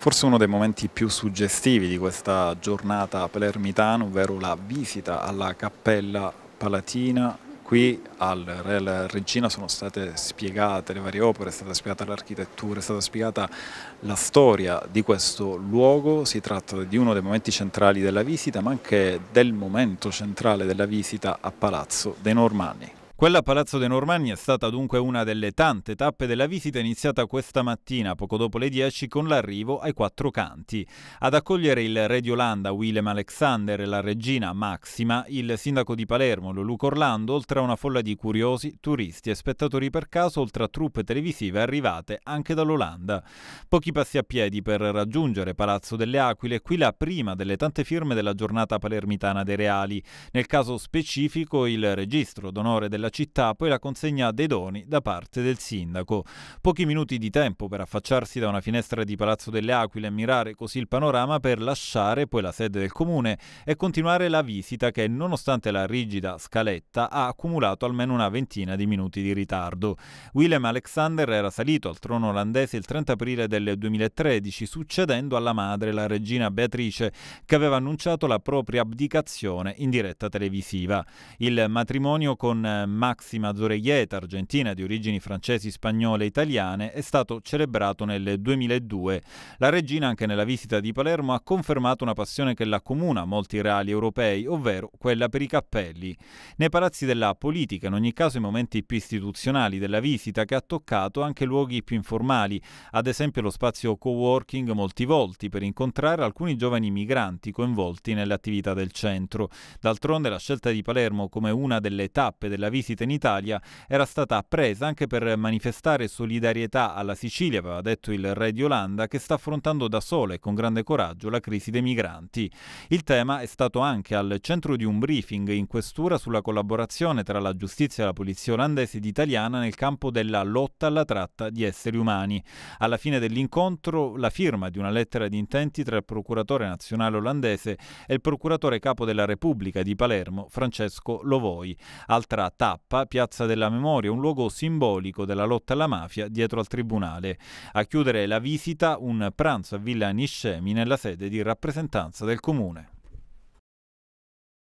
Forse uno dei momenti più suggestivi di questa giornata palermitana, ovvero la visita alla Cappella Palatina. Qui al Real Regina sono state spiegate le varie opere, è stata spiegata l'architettura, è stata spiegata la storia di questo luogo. Si tratta di uno dei momenti centrali della visita, ma anche del momento centrale della visita a Palazzo dei Normanni. Quella a Palazzo dei Normanni è stata dunque una delle tante tappe della visita iniziata questa mattina, poco dopo le 10, con l'arrivo ai quattro canti. Ad accogliere il re di Olanda Willem Alexander e la regina Maxima, il sindaco di Palermo Lulu Corlando, oltre a una folla di curiosi, turisti e spettatori per caso, oltre a truppe televisive arrivate anche dall'Olanda. Pochi passi a piedi per raggiungere Palazzo delle Aquile, qui la prima delle tante firme della giornata palermitana dei Reali. Nel caso specifico il registro d'onore della della città, poi la consegna dei doni da parte del sindaco. Pochi minuti di tempo per affacciarsi da una finestra di Palazzo delle Aquile e mirare così il panorama per lasciare poi la sede del comune e continuare la visita che, nonostante la rigida scaletta, ha accumulato almeno una ventina di minuti di ritardo. Willem Alexander era salito al trono olandese il 30 aprile del 2013, succedendo alla madre, la regina Beatrice, che aveva annunciato la propria abdicazione in diretta televisiva. Il matrimonio con eh, Maxima Zoreglieta, argentina di origini francesi, spagnole e italiane, è stato celebrato nel 2002. La regina, anche nella visita di Palermo, ha confermato una passione che la comuna a molti reali europei, ovvero quella per i cappelli. Nei palazzi della politica, in ogni caso i momenti più istituzionali della visita, che ha toccato anche luoghi più informali, ad esempio lo spazio co-working molti volti, per incontrare alcuni giovani migranti coinvolti nell'attività del centro. D'altronde la scelta di Palermo come una delle tappe della visita visita in Italia era stata presa anche per manifestare solidarietà alla Sicilia, aveva detto il re di Olanda, che sta affrontando da sola e con grande coraggio la crisi dei migranti. Il tema è stato anche al centro di un briefing in questura sulla collaborazione tra la giustizia e la polizia olandese ed italiana nel campo della lotta alla tratta di esseri umani. Alla fine dell'incontro la firma di una lettera di intenti tra il procuratore nazionale olandese e il procuratore capo della Repubblica di Palermo, Francesco Lovoi. Altra tappa K, Piazza della Memoria, un luogo simbolico della lotta alla mafia dietro al tribunale. A chiudere la visita un pranzo a Villa Niscemi nella sede di rappresentanza del comune.